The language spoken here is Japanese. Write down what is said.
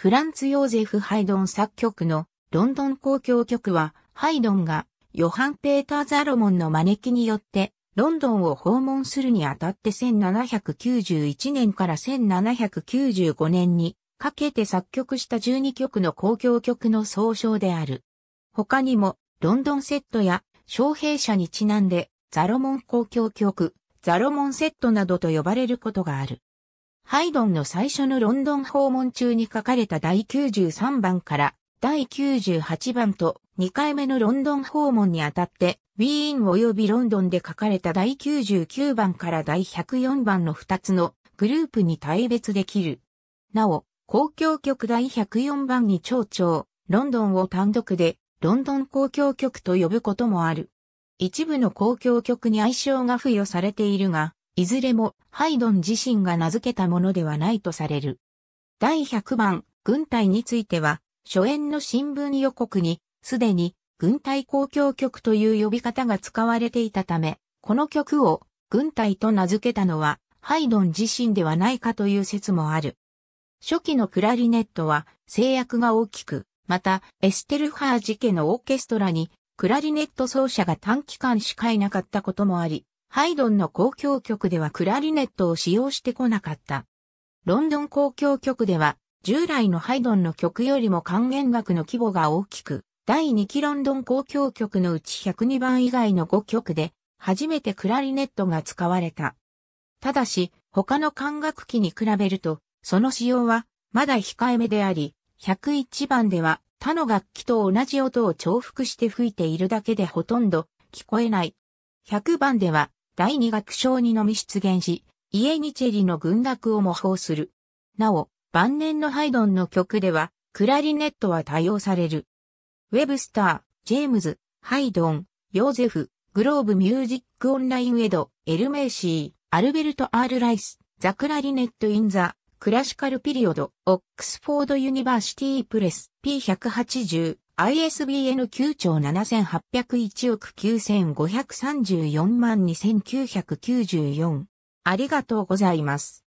フランツ・ヨーゼフ・ハイドン作曲のロンドン公共曲は、ハイドンがヨハン・ペーター・ザロモンの招きによってロンドンを訪問するにあたって1791年から1795年にかけて作曲した12曲の公共曲の総称である。他にも、ロンドンセットや、招聘者にちなんで、ザロモン公共曲、ザロモンセットなどと呼ばれることがある。ハイドンの最初のロンドン訪問中に書かれた第93番から第98番と2回目のロンドン訪問にあたって、ウィーン及びロンドンで書かれた第99番から第104番の2つのグループに対別できる。なお、公共局第104番に町長、ロンドンを単独で、ロンドン公共局と呼ぶこともある。一部の公共局に愛称が付与されているが、いずれもハイドン自身が名付けたものではないとされる。第100番、軍隊については、初演の新聞予告に、すでに、軍隊公共曲という呼び方が使われていたため、この曲を、軍隊と名付けたのは、ハイドン自身ではないかという説もある。初期のクラリネットは制約が大きく、またエステルハージ家のオーケストラにクラリネット奏者が短期間しかいなかったこともあり、ハイドンの公共曲ではクラリネットを使用してこなかった。ロンドン公共曲では、従来のハイドンの曲よりも還元楽の規模が大きく、第2期ロンドン公共曲のうち102番以外の5曲で、初めてクラリネットが使われた。ただし、他の管楽器に比べると、その使用は、まだ控えめであり、101番では、他の楽器と同じ音を重複して吹いているだけでほとんど聞こえない。100番では第二楽章にのみ出現し、家にチェリの軍楽を模倣する。なお、晩年のハイドンの曲では、クラリネットは多用される。ウェブスター、ジェームズ、ハイドン、ヨーゼフ、グローブミュージックオンラインエド、エルメイシー、アルベルト・アール・ライス、ザ・クラリネット・イン・ザ・クラシカル・ピリオド、オックスフォード・ユニバーシティ・プレス、P180、ISBN 9兆7801億9534万2994。ありがとうございます。